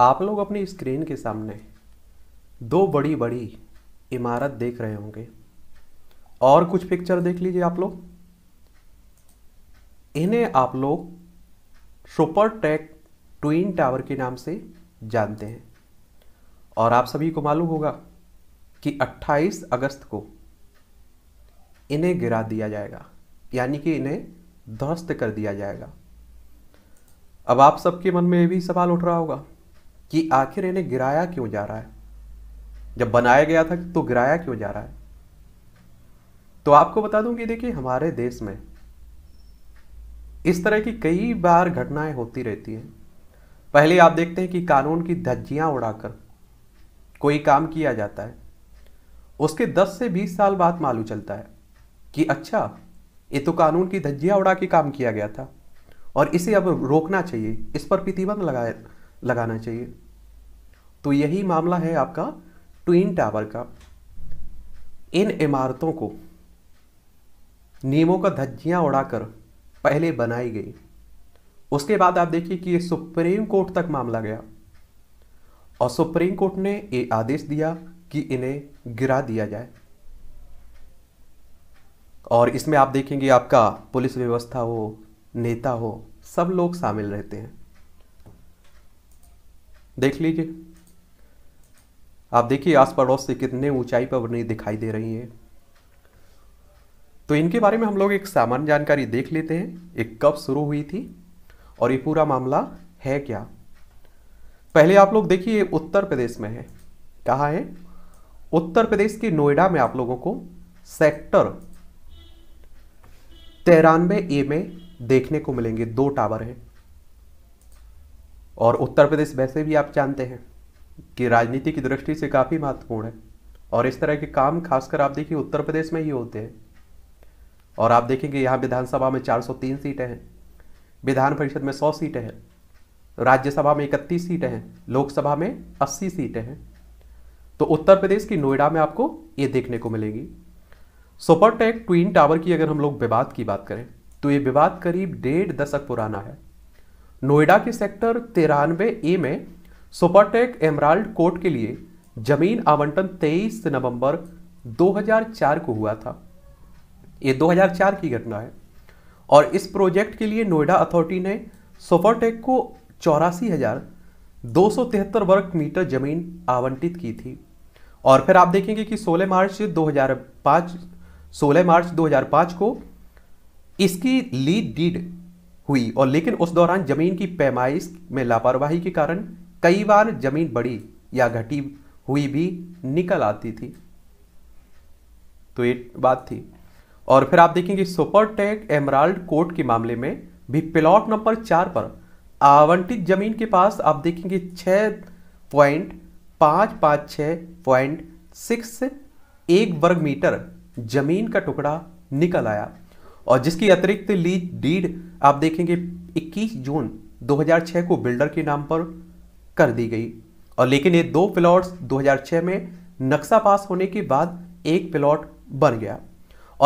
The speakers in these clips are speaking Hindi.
आप लोग अपनी स्क्रीन के सामने दो बड़ी बड़ी इमारत देख रहे होंगे और कुछ पिक्चर देख लीजिए आप लोग इन्हें आप लोग सुपर टेक ट्विन टावर के नाम से जानते हैं और आप सभी को मालूम होगा कि 28 अगस्त को इन्हें गिरा दिया जाएगा यानी कि इन्हें ध्वस्त कर दिया जाएगा अब आप सबके मन में ये भी सवाल उठ रहा होगा कि आखिर इन्हें गिराया क्यों जा रहा है जब बनाया गया था तो गिराया क्यों जा रहा है तो आपको बता दूं कि देखिए हमारे देश में इस तरह की कई बार घटनाएं होती रहती हैं पहले आप देखते हैं कि कानून की धज्जियां उड़ाकर कोई काम किया जाता है उसके 10 से 20 साल बाद मालूम चलता है कि अच्छा ये तो कानून की धज्जियां उड़ा के काम किया गया था और इसे अब रोकना चाहिए इस पर प्रतिबंध लगाए लगाना चाहिए तो यही मामला है आपका ट्विन टावर का इन इमारतों को नियमों का धज्जियां उड़ाकर पहले बनाई गई उसके बाद आप देखिए कि ये सुप्रीम कोर्ट तक मामला गया और सुप्रीम कोर्ट ने ये आदेश दिया कि इन्हें गिरा दिया जाए और इसमें आप देखेंगे आपका पुलिस व्यवस्था हो नेता हो सब लोग शामिल रहते हैं देख लीजिए आप देखिए आस पड़ोस से कितने ऊंचाई पर बनी दिखाई दे रही है तो इनके बारे में हम लोग एक सामान्य जानकारी देख लेते हैं एक कब शुरू हुई थी और ये पूरा मामला है क्या पहले आप लोग देखिए उत्तर प्रदेश में है कहा है उत्तर प्रदेश के नोएडा में आप लोगों को सेक्टर तिरानवे ए में देखने को मिलेंगे दो टावर हैं और उत्तर प्रदेश वैसे भी आप जानते हैं कि राजनीति की दृष्टि से काफ़ी महत्वपूर्ण है और इस तरह के काम खासकर आप देखिए उत्तर प्रदेश में ही होते हैं और आप देखेंगे यहाँ विधानसभा में 403 सीटें हैं विधान परिषद में 100 सीटें हैं राज्यसभा में इकतीस सीटें हैं लोकसभा में 80 सीटें हैं तो उत्तर प्रदेश की नोएडा में आपको ये देखने को मिलेगी सुपरटेक ट्विन टावर की अगर हम लोग विवाद की बात करें तो ये विवाद करीब डेढ़ दशक पुराना है नोएडा के सेक्टर तिरानवे ए में सुपरटेक एमराल्ड कोर्ट के लिए जमीन आवंटन 23 नवंबर 2004 को हुआ था ये 2004 की घटना है और इस प्रोजेक्ट के लिए नोएडा अथॉरिटी ने सुपरटेक को चौरासी हज़ार दो सौ तिहत्तर वर्ग मीटर ज़मीन आवंटित की थी और फिर आप देखेंगे कि 16 मार्च 2005 16 मार्च 2005 को इसकी लीड डीड हुई और लेकिन उस दौरान ज़मीन की पैमाइश में लापरवाही के कारण कई बार जमीन बड़ी या घटी हुई भी निकल आती थी तो ये बात थी और फिर आप देखेंगे सुपरटेक एमराल्ड कोर्ट के मामले में भी प्लॉट नंबर चार पर आवंटित जमीन के पास आप देखेंगे छः पॉइंट पांच पांच छः पॉइंट सिक्स एक वर्ग मीटर जमीन का टुकड़ा निकल आया और जिसकी अतिरिक्त लीज डीड आप देखेंगे 21 जून 2006 को बिल्डर के नाम पर कर दी गई और लेकिन ये दो प्लॉट्स 2006 में नक्शा पास होने के बाद एक प्लॉट बन गया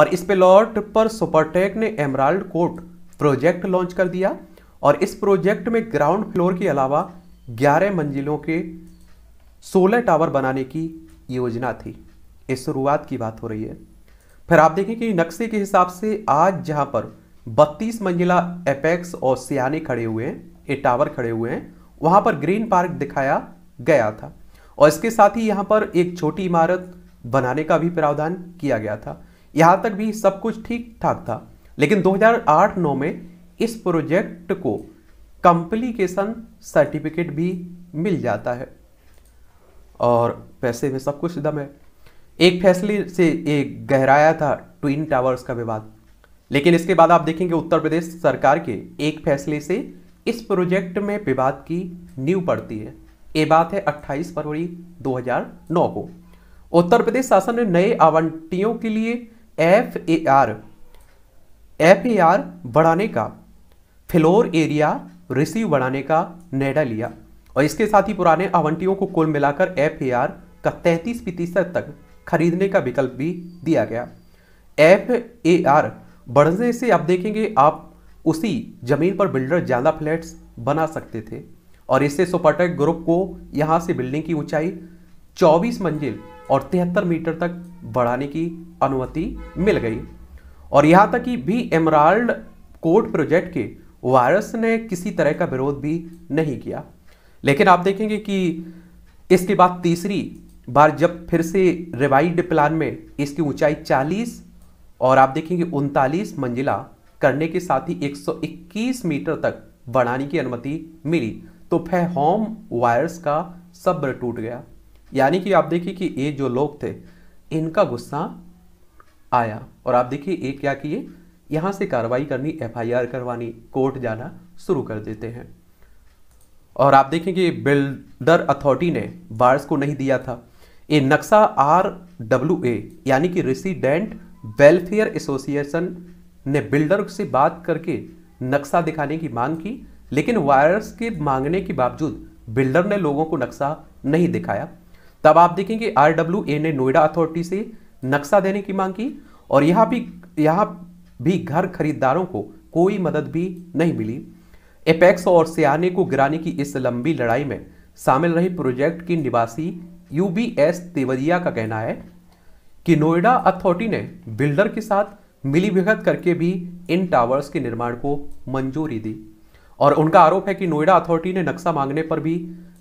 और इस प्लॉट पर सुपरटेक ने एमराल्ड कोर्ट प्रोजेक्ट लॉन्च कर दिया और इस प्रोजेक्ट में ग्राउंड फ्लोर के अलावा 11 मंजिलों के 16 टावर बनाने की योजना थी इस शुरुआत की बात हो रही है फिर आप देखें कि नक्शे के हिसाब से आज जहां पर 32 मंजिला एपेक्स और सियाने खड़े हुए हैं ये टावर खड़े हुए हैं वहां पर ग्रीन पार्क दिखाया गया था और इसके साथ ही यहां पर एक छोटी इमारत बनाने का भी प्रावधान किया गया था यहां तक भी सब कुछ ठीक ठाक था लेकिन 2008-9 में इस प्रोजेक्ट को कंप्लीकेशन सर्टिफिकेट भी मिल जाता है और पैसे में सब कुछ दम है एक फैसले से एक गहराया था ट्विन टावर्स का विवाद लेकिन इसके बाद आप देखेंगे उत्तर प्रदेश सरकार के एक फैसले से इस प्रोजेक्ट में विवाद की नींव पड़ती है ये बात है 28 फरवरी 2009 को उत्तर प्रदेश शासन ने नए आवंटियों के लिए F A R F A R बढ़ाने का फ्लोर एरिया रिसीव बढ़ाने का निर्णय लिया और इसके साथ ही पुराने आवंटियों को कुल मिलाकर एफ ए आर का तैतीस प्रतिशत तक खरीदने का विकल्प भी दिया गया एफ ए आर बढ़ने से आप देखेंगे आप उसी जमीन पर बिल्डर ज़्यादा फ्लैट्स बना सकते थे और इससे सुपरटेक ग्रुप को यहाँ से बिल्डिंग की ऊंचाई 24 मंजिल और तिहत्तर मीटर तक बढ़ाने की अनुमति मिल गई और यहाँ तक कि भी एमराल्ड कोर्ट प्रोजेक्ट के वायरस ने किसी तरह का विरोध भी नहीं किया लेकिन आप देखेंगे कि इसके बाद तीसरी बार जब फिर से रिवाइड प्लान में इसकी ऊंचाई 40 और आप देखेंगे उनतालीस मंजिला करने के साथ ही 121 मीटर तक बढ़ाने की अनुमति मिली तो होम वायर्स का सब्र टूट गया यानी कि आप देखिए कि ये जो लोग थे इनका गुस्सा आया और आप देखिए ये क्या किए यहाँ से कार्रवाई करनी एफआईआर करवानी कोर्ट जाना शुरू कर देते हैं और आप देखें कि बिल्डर अथॉरिटी ने वायर्स को नहीं दिया था ये नक्शा आर डब्ल्यू ए यानी कि रेसिडेंट वेलफेयर एसोसिएशन ने बिल्डर से बात करके नक्शा दिखाने की मांग की लेकिन वायरस के मांगने के बावजूद बिल्डर ने लोगों को नक्शा नहीं दिखाया तब आप देखेंगे आर डब्ल्यू ए ने नोएडा अथॉरिटी से नक्शा देने की मांग की और यहाँ भी यहाँ भी घर खरीदारों को कोई मदद भी नहीं मिली एपेक्स और सियाने को गिराने की इस लंबी लड़ाई में शामिल रही प्रोजेक्ट की निवासी यू बी एस तेवरिया का कहना है कि नोएडा अथॉरिटी ने बिल्डर के साथ मिलीभगत करके भी इन टावर्स के निर्माण को मंजूरी दी और उनका आरोप है कि नोएडा अथॉरिटी ने नक्शा मांगने पर भी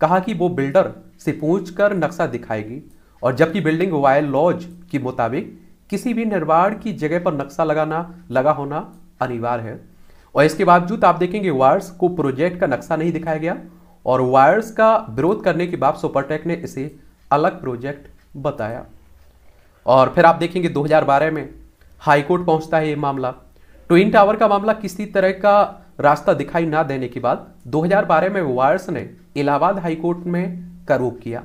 कहा कि वो बिल्डर से पूछ नक्शा दिखाएगी और जबकि बिल्डिंग वायल लॉज के मुताबिक किसी भी निर्माण की जगह पर नक्शा लगाना लगा होना अनिवार्य है और इसके बावजूद आप देखेंगे वायर्स को प्रोजेक्ट का नक्शा नहीं दिखाया गया और वायर्स का विरोध करने के बाद सुपरटेक ने इसे अलग प्रोजेक्ट बताया और फिर आप देखेंगे 2012 में हाईकोर्ट पहुंचता है ये मामला ट्विन टावर का मामला किसी तरह का रास्ता दिखाई ना देने के बाद 2012 में वायर्स ने इलाहाबाद हाईकोर्ट में करूब किया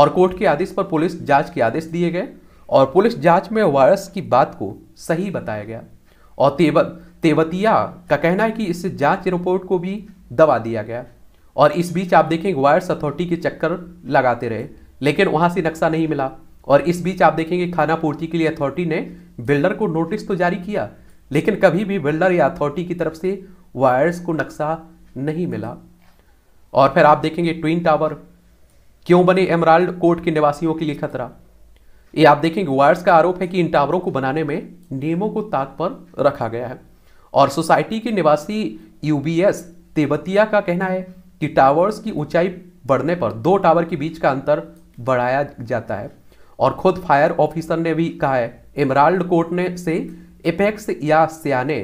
और कोर्ट के आदेश पर पुलिस जांच के आदेश दिए गए और पुलिस जांच में वायरस की बात को सही बताया गया और तेव तेवतिया का कहना है कि इस जांच रिपोर्ट को भी दबा दिया गया और इस बीच आप देखें वायरस अथॉरिटी के चक्कर लगाते रहे लेकिन वहां से नक्शा नहीं मिला और इस बीच आप देखेंगे खाना पूर्ति के लिए अथॉरिटी ने बिल्डर को नोटिस तो जारी किया लेकिन कभी भी बिल्डर या अथॉरिटी की तरफ से वायर्स को नक्शा नहीं मिला और फिर आप देखेंगे ट्विन टावर क्यों बने एमराल्ड कोर्ट के निवासियों के लिए खतरा ये आप देखेंगे वायर्स का आरोप है कि इन टावरों को बनाने में नियमों को ताक पर रखा गया है और सोसाइटी के निवासी यूबीएस तेबतिया का कहना है कि टावर्स की ऊंचाई बढ़ने पर दो टावर के बीच का अंतर बढ़ाया जाता है और खुद फायर ऑफिसर ने भी कहा है इमराल्ड कोर्ट ने से एपेक्स या सियाने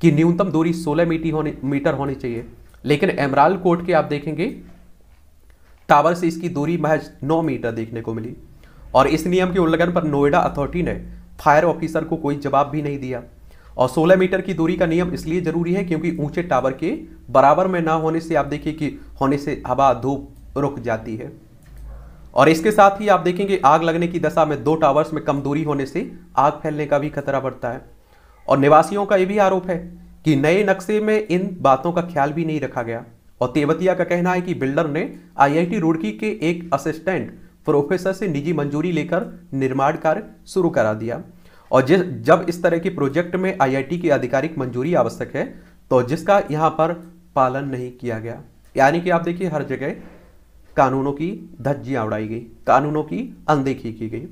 की न्यूनतम दूरी 16 मीटर होनी मीटर होनी चाहिए लेकिन एमराल्ड कोर्ट के आप देखेंगे टावर से इसकी दूरी महज 9 मीटर देखने को मिली और इस नियम के उल्लंघन पर नोएडा अथॉरिटी ने फायर ऑफिसर को कोई जवाब भी नहीं दिया और 16 मीटर की दूरी का नियम इसलिए जरूरी है क्योंकि ऊंचे टावर के बराबर में ना होने से आप देखिए कि होने से हवा धूप रुक जाती है और इसके साथ ही आप देखेंगे आग लगने की दशा में दो टावर्स में कम दूरी होने से आग फैलने का भी खतरा बढ़ता है और निवासियों का ये भी आरोप है कि नए नक्शे में इन बातों का ख्याल भी नहीं रखा गया और तेवतिया का कहना है कि बिल्डर ने आईआईटी रुड़की के एक असिस्टेंट प्रोफेसर से निजी मंजूरी लेकर निर्माण कार्य शुरू करा दिया और जिस जब इस तरह के प्रोजेक्ट में आईआईटी की आधिकारिक मंजूरी आवश्यक है तो जिसका यहाँ पर पालन नहीं किया गया यानी कि आप देखिए हर जगह कानूनों की धज्जियां उड़ाई गई कानूनों की अनदेखी की गई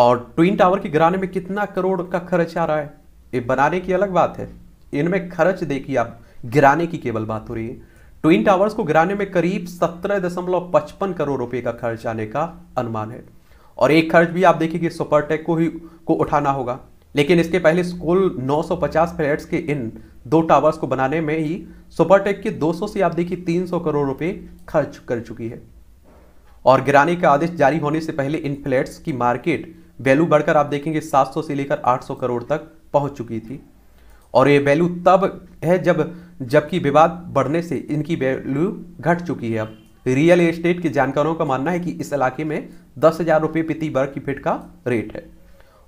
और ट्विन टावर के गिराने में कितना करोड़ का खर्च आ रहा है ये बनाने की अलग बात है इनमें खर्च देखिए आप गिराने की केवल बात हो रही है ट्विन टावर्स को गिराने में करीब सत्रह दशमलव पचपन करोड़ रुपए का खर्च आने का अनुमान है और एक खर्च भी आप देखिए कि सुपरटेक को ही को उठाना होगा लेकिन इसके पहले स्कूल 950 फ्लैट्स के इन दो टावर्स को बनाने में ही सुपरटेक की 200 से आप देखिए 300 करोड़ रुपए खर्च कर चुकी है और गिराने का आदेश जारी होने से पहले इन फ्लैट्स की मार्केट वैल्यू बढ़कर आप देखेंगे 700 से लेकर 800 करोड़ तक पहुंच चुकी थी और ये वैल्यू तब है जब जबकि विवाद बढ़ने से इनकी वैल्यू घट चुकी है अब रियल एस्टेट के जानकारों का मानना है कि इस इलाके में दस हज़ार रुपये प्रति वर्ग की फिट का रेट है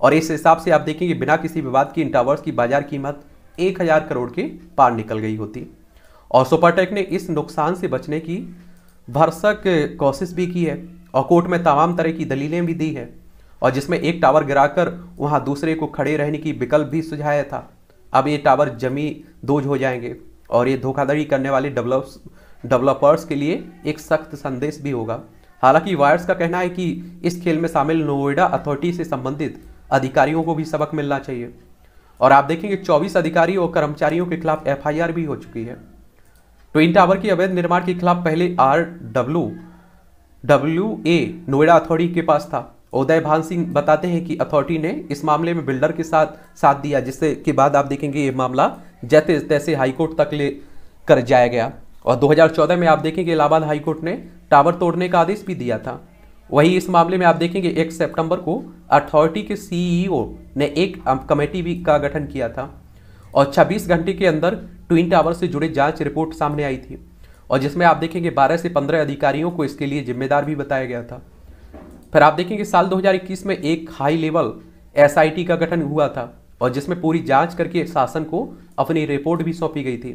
और इस हिसाब से आप देखेंगे बिना किसी विवाद की इन टावर्स की बाजार कीमत एक हजार करोड़ के पार निकल गई होती और सुपरटेक ने इस नुकसान से बचने की भरसक कोशिश भी की है और कोर्ट में तमाम तरह की दलीलें भी दी है और जिसमें एक टावर गिराकर वहाँ दूसरे को खड़े रहने की विकल्प भी सुझाया था अब ये टावर जमी दोज हो जाएंगे और ये धोखाधड़ी करने वाले डेवलप डेवलपर्स के लिए एक सख्त संदेश भी होगा हालांकि वायर्स का कहना है कि इस खेल में शामिल नोएडा अथॉरिटी से संबंधित अधिकारियों को भी सबक मिलना चाहिए और आप देखेंगे 24 अधिकारी और कर्मचारियों के खिलाफ एफआईआर भी हो चुकी है ट्विन टावर की अवैध निर्माण के खिलाफ पहले R W W A Noida authority के पास था उदय भान सिंह बताते हैं कि अथॉरिटी ने इस मामले में बिल्डर के साथ साथ दिया जिससे के बाद आप देखेंगे ये मामला जैसे तैसे हाईकोर्ट तक ले कर जाया गया और 2014 में आप देखेंगे इलाहाबाद हाईकोर्ट ने टावर तोड़ने का आदेश भी दिया था वही इस मामले में आप देखेंगे एक सितंबर को अथॉरिटी के सीईओ e ने एक कमेटी भी का गठन किया था और 26 घंटे के अंदर ट्विन टावर से जुड़े जांच रिपोर्ट सामने आई थी और जिसमें आप देखेंगे 12 से 15 अधिकारियों को इसके लिए जिम्मेदार भी बताया गया था फिर आप देखेंगे साल 2021 में एक हाई लेवल एस का गठन हुआ था और जिसमें पूरी जाँच करके शासन को अपनी रिपोर्ट भी सौंपी गई थी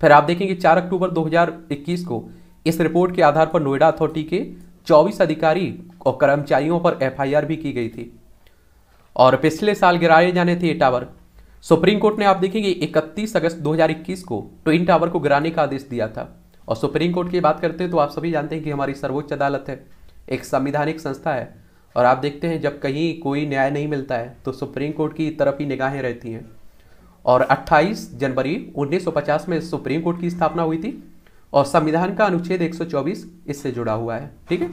फिर आप देखेंगे चार अक्टूबर दो को इस रिपोर्ट के आधार पर नोएडा अथॉरिटी के 24 अधिकारी और कर्मचारियों पर एफआईआर भी की गई थी और पिछले साल गिराए जाने थे ये टावर सुप्रीम कोर्ट ने आप देखेंगे 31 अगस्त 2021 को ट्विन टावर को गिराने का आदेश दिया था और सुप्रीम कोर्ट की बात करते हैं तो आप सभी जानते हैं कि हमारी सर्वोच्च अदालत है एक संविधानिक संस्था है और आप देखते हैं जब कहीं कोई न्याय नहीं मिलता है तो सुप्रीम कोर्ट की तरफ ही निगाहें रहती हैं और 28 जनवरी 1950 में सुप्रीम कोर्ट की स्थापना हुई थी और संविधान का अनुच्छेद 124 इससे जुड़ा हुआ है ठीक है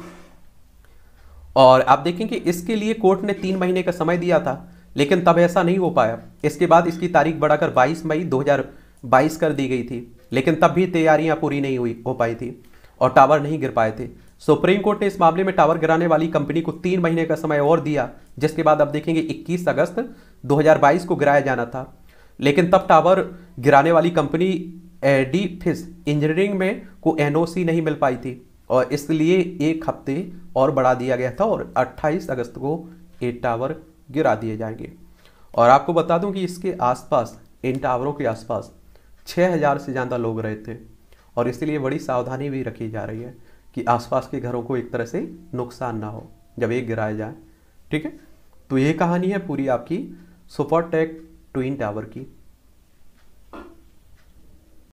और आप देखें कि इसके लिए कोर्ट ने तीन महीने का समय दिया था लेकिन तब ऐसा नहीं हो पाया इसके बाद इसकी तारीख बढ़ाकर 22 मई 2022 कर दी गई थी लेकिन तब भी तैयारियां पूरी नहीं हुई हो पाई थी और टावर नहीं गिर पाए थे सुप्रीम कोर्ट ने इस मामले में टावर गिराने वाली कंपनी को तीन महीने का समय और दिया जिसके बाद अब देखेंगे 21 अगस्त 2022 को गिराया जाना था लेकिन तब टावर गिराने वाली कंपनी एडिफिस इंजीनियरिंग में को एनओसी नहीं मिल पाई थी और इसलिए एक हफ्ते और बढ़ा दिया गया था और 28 अगस्त को ये टावर गिरा दिए जाएंगे और आपको बता दूं कि इसके आसपास इन टावरों के आसपास 6000 से ज़्यादा लोग रहे थे और इसलिए बड़ी सावधानी भी रखी जा रही है कि आसपास के घरों को एक तरह से नुकसान ना हो जब ये गिराया जाए ठीक है तो ये कहानी है पूरी आपकी सुपर टेक ट्विन टावर की